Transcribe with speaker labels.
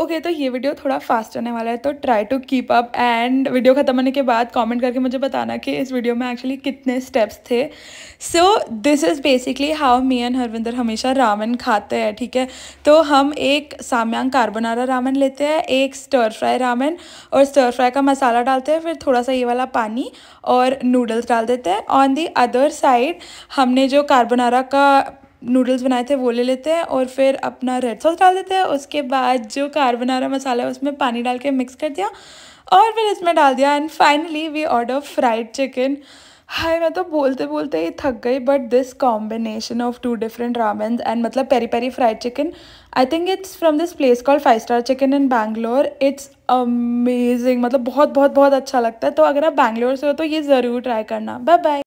Speaker 1: okay okay, तो ये video थोड़ा फास्ट होने वाला है तो try to keep up and video ख़त्म होने के बाद कमेंट करके मुझे बताना कि इस वीडियो में एक्चुअली कितने स्टेप्स थे so this is basically how me and Harvinder हमेशा रामन खाते हैं ठीक है तो हम एक साम्यांग कार्बोनारा रामन लेते हैं एक स्टर फ्राई रामन और स्टर फ्राई का मसाला डालते हैं फिर थोड़ा सा ये वाला पानी और नूडल्स डाल देते हैं ऑन दी अदर साइड हमने जो कार्बोनारा का नूडल्स बनाए थे वो ले लेते हैं और फिर अपना रेड सॉस डाल देते हैं उसके बाद जो कार बना रहा मसाला है उसमें पानी डाल के मिक्स कर दिया और फिर इसमें डाल दिया and finally we order fried chicken हाय मैं तो बोलते बोलते ही थक गई but this combination of two different ramens and मतलब peri peri fried chicken I think it's from this place call five star chicken in Bangalore it's amazing मतलब बहुत बहुत बहुत अच्छा लगता है तो अगर आप बैंगलोर से हो तो ये ज़रूर ट्राई करना बाय बाय